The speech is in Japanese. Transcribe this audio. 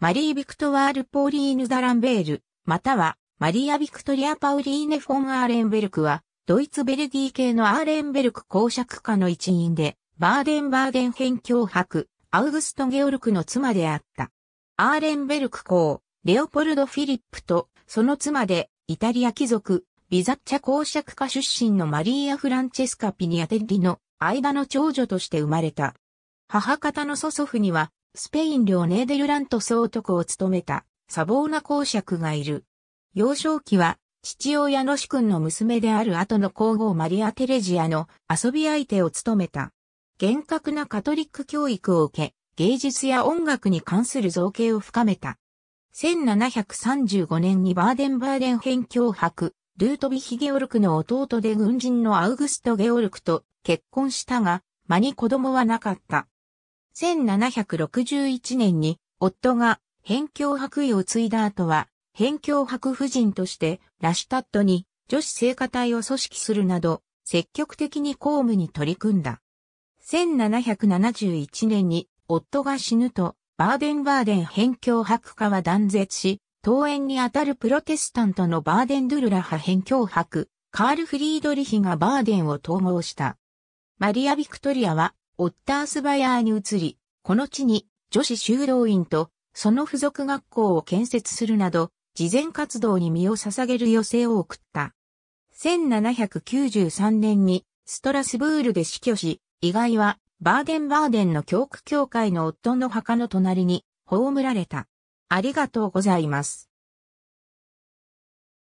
マリー・ビクトワール・ポーリーヌ・ザ・ランベール、または、マリア・ビクトリア・パウリーネ・フォン・アーレンベルクは、ドイツ・ベルギー系のアーレンベルク公爵家の一員で、バーデン・バーデン編境伯、アウグスト・ゲオルクの妻であった。アーレンベルク公、レオポルド・フィリップと、その妻で、イタリア貴族、ビザッチャ公爵家出身のマリーア・フランチェスカ・ピニアテッリの間の長女として生まれた。母方の祖祖父には、スペイン領ネーデルラント総督を務めたサボーナ公爵がいる。幼少期は父親の主君の娘である後の皇后マリア・テレジアの遊び相手を務めた。厳格なカトリック教育を受け、芸術や音楽に関する造形を深めた。1735年にバーデンバーデン辺境博、ルートビヒ・ゲオルクの弟で軍人のアウグスト・ゲオルクと結婚したが、間に子供はなかった。1761年に夫が辺境白衣を継いだ後は、辺境白夫人としてラシュタットに女子聖歌隊を組織するなど、積極的に公務に取り組んだ。1771年に夫が死ぬと、バーデンバーデン辺境白化は断絶し、登園にあたるプロテスタントのバーデンドゥルラ派辺境白、カール・フリードリヒがバーデンを統合した。マリア・ビクトリアはオッタースバヤーに移り、この地に女子修道院とその付属学校を建設するなど、慈善活動に身を捧げる寄生を送った。1793年にストラスブールで死去し、意外はバーデンバーデンの教区教会の夫の墓の隣に葬られた。ありがとうございます。